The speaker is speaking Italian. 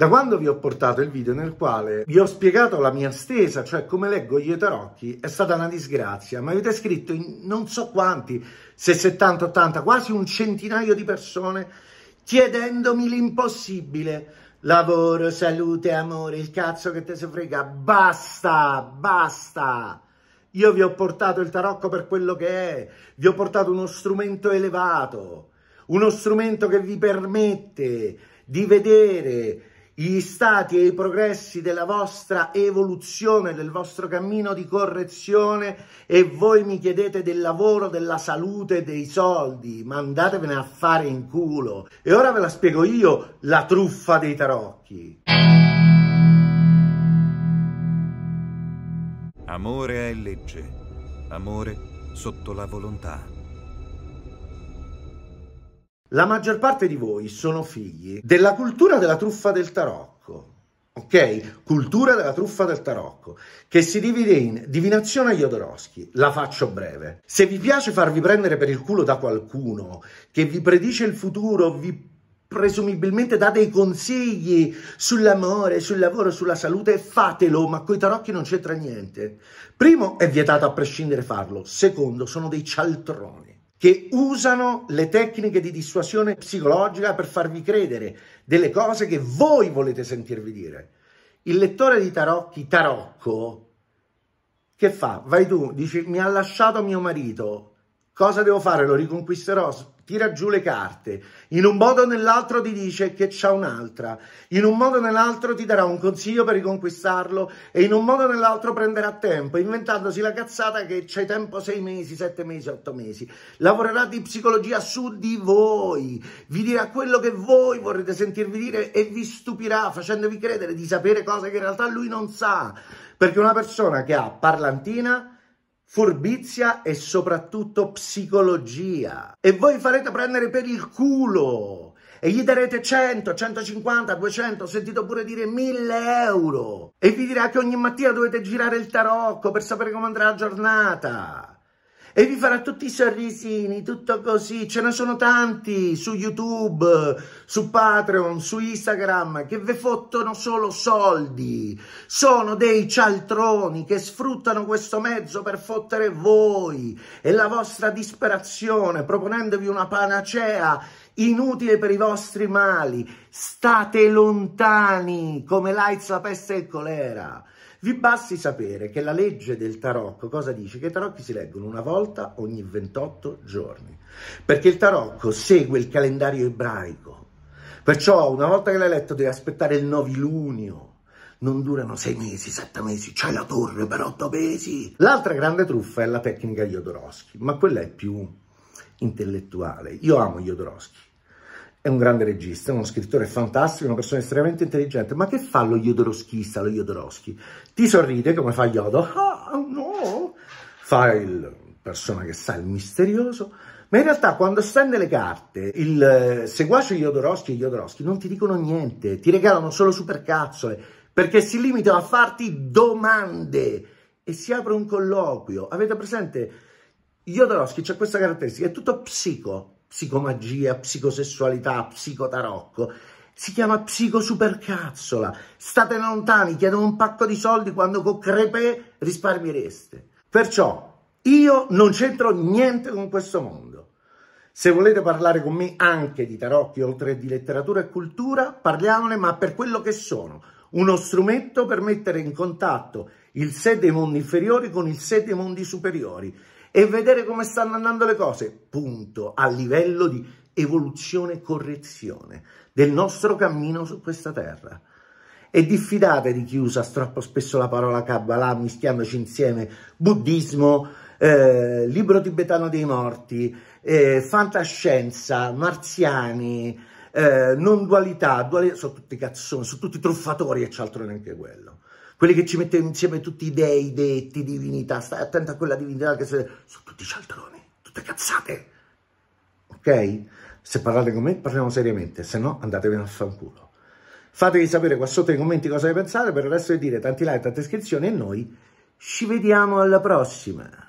Da quando vi ho portato il video nel quale vi ho spiegato la mia stesa, cioè come leggo gli tarocchi, è stata una disgrazia, ma avete scritto in non so quanti, se 70, 80, quasi un centinaio di persone chiedendomi l'impossibile. Lavoro, salute, amore, il cazzo che te se frega, basta, basta. Io vi ho portato il tarocco per quello che è, vi ho portato uno strumento elevato, uno strumento che vi permette di vedere gli stati e i progressi della vostra evoluzione, del vostro cammino di correzione e voi mi chiedete del lavoro, della salute, dei soldi, ma andatevene a fare in culo. E ora ve la spiego io la truffa dei tarocchi. Amore è legge, amore sotto la volontà. La maggior parte di voi sono figli della cultura della truffa del tarocco, ok? Cultura della truffa del tarocco, che si divide in divinazione agli Jodorowsky. La faccio breve. Se vi piace farvi prendere per il culo da qualcuno che vi predice il futuro, vi presumibilmente dà dei consigli sull'amore, sul lavoro, sulla salute, fatelo, ma coi tarocchi non c'entra niente. Primo, è vietato a prescindere farlo. Secondo, sono dei cialtroni che usano le tecniche di dissuasione psicologica per farvi credere delle cose che voi volete sentirvi dire. Il lettore di tarocchi, tarocco, che fa? Vai tu, dici mi ha lasciato mio marito, cosa devo fare? Lo riconquisterò? tira giù le carte. In un modo o nell'altro ti dice che c'è un'altra. In un modo o nell'altro ti darà un consiglio per riconquistarlo e in un modo o nell'altro prenderà tempo, inventandosi la cazzata che c'è tempo sei mesi, sette mesi, otto mesi. Lavorerà di psicologia su di voi, vi dirà quello che voi vorrete sentirvi dire e vi stupirà facendovi credere di sapere cose che in realtà lui non sa. Perché una persona che ha parlantina furbizia e soprattutto psicologia. E voi farete prendere per il culo e gli darete 100, 150, 200, ho sentito pure dire 1000 euro. E vi dirà che ogni mattina dovete girare il tarocco per sapere come andrà la giornata e vi farà tutti i sorrisini, tutto così. Ce ne sono tanti su YouTube, su Patreon, su Instagram che vi fottono solo soldi. Sono dei cialtroni che sfruttano questo mezzo per fottere voi e la vostra disperazione proponendovi una panacea inutile per i vostri mali. State lontani come l'AIDS, la peste e il colera. Vi basti sapere che la legge del tarocco cosa dice? Che i tarocchi si leggono una volta ogni 28 giorni, perché il tarocco segue il calendario ebraico. Perciò una volta che l'hai letto devi aspettare il novilunio, non durano sei mesi, sette mesi, c'è la torre per otto mesi. L'altra grande truffa è la tecnica Jodorowsky, ma quella è più intellettuale. Io amo Jodorowsky, è un grande regista, uno scrittore fantastico, una persona estremamente intelligente. Ma che fa lo Jodorowskista, lo Jodorowsky? Ti sorride come fa Yodo? Ah, no! Fa il persona che sa il misterioso. Ma in realtà quando stai nelle carte, il eh, seguace Jodorowsky e Jodorowsky non ti dicono niente, ti regalano solo supercazzole, perché si limitano a farti domande e si apre un colloquio. Avete presente? Jodorowsky c'è questa caratteristica, è tutto psico, psicomagia, psicosessualità, psicotarocco. Si chiama psicosupercazzola. State lontani, chiedo un pacco di soldi quando con crepe risparmiereste. Perciò io non c'entro niente con questo mondo. Se volete parlare con me anche di tarocchi, oltre di letteratura e cultura, parliamone, ma per quello che sono uno strumento per mettere in contatto il sé dei mondi inferiori con il sé dei mondi superiori e vedere come stanno andando le cose, punto, a livello di evoluzione e correzione del nostro cammino su questa terra. E diffidate di chi usa troppo spesso la parola Kabbalah mischiandoci insieme buddismo, eh, libro tibetano dei morti, eh, fantascienza, marziani, eh, non dualità, dualità, sono tutti cazzoni, sono tutti truffatori e c'altro neanche quello. Quelli che ci mettono insieme tutti i dei, detti, divinità, stai attento a quella divinità che se... sono tutti cialtroni, tutte cazzate. Ok? Se parlate con me, parliamo seriamente, se no andatevene a fanculo. Fatevi sapere qua sotto nei commenti cosa ne pensate, per il resto di dire tanti like, tante iscrizioni e noi ci vediamo alla prossima.